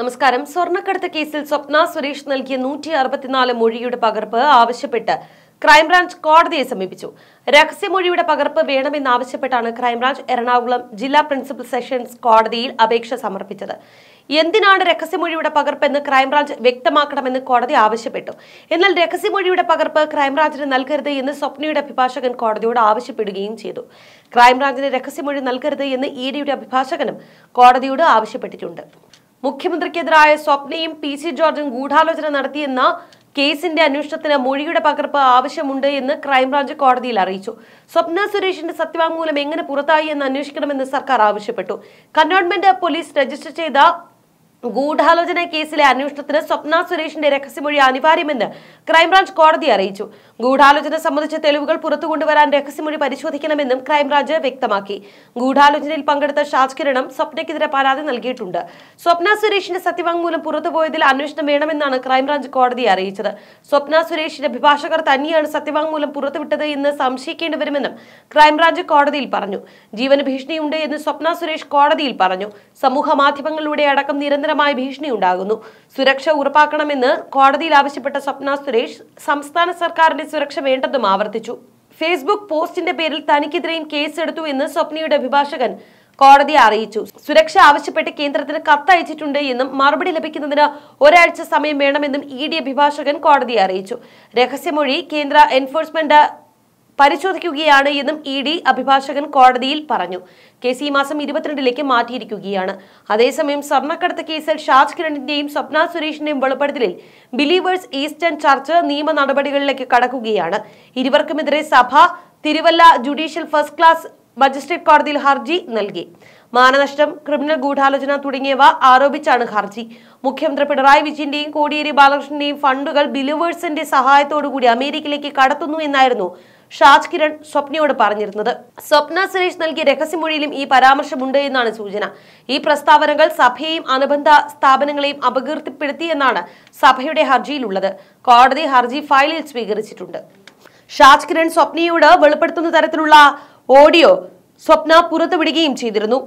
നമസ്കാരം സ്വർണ്ണക്കടത്ത് കേസിൽ സ്വപ്ന സുരേഷ് നൽകിയ നൂറ്റി അറുപത്തിനാല് മൊഴിയുടെ പകർപ്പ് ആവശ്യപ്പെട്ട് ക്രൈംബ്രാഞ്ച് കോടതിയെ സമീപിച്ചു രഹസ്യമൊഴിയുടെ പകർപ്പ് വേണമെന്നാവശ്യപ്പെട്ടാണ് ക്രൈംബ്രാഞ്ച് എറണാകുളം ജില്ലാ പ്രിൻസിപ്പൽ സെഷൻസ് കോടതിയിൽ അപേക്ഷ സമർപ്പിച്ചത് എന്തിനാണ് രഹസ്യമൊഴിയുടെ എന്ന് ക്രൈംബ്രാഞ്ച് വ്യക്തമാക്കണമെന്ന് കോടതി ആവശ്യപ്പെട്ടു എന്നാൽ രഹസ്യമൊഴിയുടെ പകർപ്പ് ക്രൈംബ്രാഞ്ചിന് നൽകരുത് എന്ന് സ്വപ്നയുടെ അഭിഭാഷകൻ കോടതിയോട് ആവശ്യപ്പെടുകയും ചെയ്തു ക്രൈംബ്രാഞ്ചിന് രഹസ്യമൊഴി നൽകരുത് എന്ന് ഇഡിയുടെ അഭിഭാഷകനും കോടതിയോട് ആവശ്യപ്പെട്ടിട്ടുണ്ട് മുഖ്യമന്ത്രിക്കെതിരായ സ്വപ്നയും പി സി ജോർജും ഗൂഢാലോചന നടത്തിയെന്ന കേസിന്റെ അന്വേഷണത്തിന് മൊഴിയുടെ പകർപ്പ് ആവശ്യമുണ്ട് എന്ന് ക്രൈംബ്രാഞ്ച് കോടതിയിൽ അറിയിച്ചു സ്വപ്ന സുരേഷിന്റെ സത്യവാങ്മൂലം എങ്ങനെ പുറത്തായി എന്ന് അന്വേഷിക്കണമെന്ന് സർക്കാർ ആവശ്യപ്പെട്ടു കന്റോൺമെന്റ് പോലീസ് രജിസ്റ്റർ ചെയ്ത ഗൂഢാലോചന കേസിലെ അന്വേഷണത്തിന് സ്വപ്ന സുരേഷിന്റെ രഹസ്യമൊഴി അനിവാര്യമെന്ന് ക്രൈംബ്രാഞ്ച് കോടതി അറിയിച്ചു ഗൂഢാലോചന സംബന്ധിച്ച തെളിവുകൾ പുറത്തു കൊണ്ടുവരാൻ രഹസ്യമൊഴി പരിശോധിക്കണമെന്നും ക്രൈംബ്രാഞ്ച് വ്യക്തമാക്കി ഗൂഢാലോചനയിൽ പങ്കെടുത്ത ഷാജ്കിരണം സ്വപ്നയ്ക്കെതിരെ പരാതി നൽകിയിട്ടുണ്ട് സ്വപ്ന സുരേഷിന്റെ സത്യവാങ്മൂലം പുറത്തുപോയതിൽ അന്വേഷണം വേണമെന്നാണ് ക്രൈംബ്രാഞ്ച് കോടതിയെ അറിയിച്ചത് സ്വപ്ന സുരേഷിന്റെ അഭിഭാഷകർ തന്നെയാണ് സത്യവാങ്മൂലം പുറത്തുവിട്ടത് എന്ന് സംശയിക്കേണ്ടിവരുമെന്നും ക്രൈംബ്രാഞ്ച് കോടതിയിൽ പറഞ്ഞു ജീവന് ഭീഷണിയുണ്ട് എന്ന് സ്വപ്ന സുരേഷ് കോടതിയിൽ പറഞ്ഞു സമൂഹ മാധ്യമങ്ങളിലൂടെ അടക്കം നിരന്തരം നിയമപരമായ ഭീഷണിയുണ്ടാകുന്നു സുരക്ഷ ഉറപ്പാക്കണമെന്ന് കോടതിയിൽ ആവശ്യപ്പെട്ട സ്വപ്ന സുരേഷ് സംസ്ഥാന സർക്കാരിന്റെ സുരക്ഷ വേണ്ടതും ആവർത്തിച്ചു ഫേസ്ബുക്ക് പോസ്റ്റിന്റെ പേരിൽ തനിക്കെതിരെയും കേസെടുത്തു എന്ന് സ്വപ്നയുടെ അഭിഭാഷകൻ കോടതിയെ അറിയിച്ചു സുരക്ഷ ആവശ്യപ്പെട്ട് കേന്ദ്രത്തിന് കത്തയച്ചിട്ടുണ്ട് എന്നും മറുപടി ലഭിക്കുന്നതിന് ഒരാഴ്ച സമയം വേണമെന്നും ഇ ഡി അഭിഭാഷകൻ കോടതിയെ അറിയിച്ചു രഹസ്യമൊഴി കേന്ദ്ര എൻഫോഴ്സ്മെന്റ് പരിശോധിക്കുകയാണ് എന്നും ഇ ഡി അഭിഭാഷകൻ കോടതിയിൽ പറഞ്ഞു കേസ് ഈ മാസം ഇരുപത്തിരണ്ടിലേക്ക് മാറ്റിയിരിക്കുകയാണ് അതേസമയം സ്വർണ്ണക്കടത്ത് കേസിൽ ഷാജ് കിരണിന്റെയും സ്വപ്ന സുരേഷിന്റെയും വെളിപ്പെടുത്തലിൽ ബിലീവേഴ്സ് ഈസ്റ്റേൺ ചർച്ച് നിയമ നടപടികളിലേക്ക് കടക്കുകയാണ് ഇരുവർക്കുമെതിരെ സഭ Thiruvalla judicial first class magistrate കോടതിയിൽ ഹർജി നൽകി മാനനഷ്ടം ക്രിമിനൽ ഗൂഢാലോചന തുടങ്ങിയവ ആരോപിച്ചാണ് ഹർജി മുഖ്യമന്ത്രി പിണറായി വിജയന്റെയും കോടിയേരി ബാലകൃഷ്ണന്റെയും ഫണ്ടുകൾ ബിലിവേഴ്സിന്റെ സഹായത്തോടുകൂടി അമേരിക്കയിലേക്ക് കടത്തുന്നു എന്നായിരുന്നു ഷാജ് കിരൺ സ്വപ്നയോട് പറഞ്ഞിരുന്നത് സ്വപ്ന സുരേഷ് നൽകിയ രഹസ്യമൊഴിയിലും ഈ പരാമർശമുണ്ട് എന്നാണ് സൂചന ഈ പ്രസ്താവനകൾ സഭയെയും അനുബന്ധ സ്ഥാപനങ്ങളെയും അപകീർത്തിപ്പെടുത്തി എന്നാണ് സഭയുടെ ഹർജിയിലുള്ളത് കോടതി ഹർജി ഫയലിൽ സ്വീകരിച്ചിട്ടുണ്ട് ഷാജ് കിരൺ സ്വപ്നയോട് വെളിപ്പെടുത്തുന്ന തരത്തിലുള്ള ഓഡിയോ സ്വപ്ന പുറത്തുവിടുകയും ചെയ്തിരുന്നു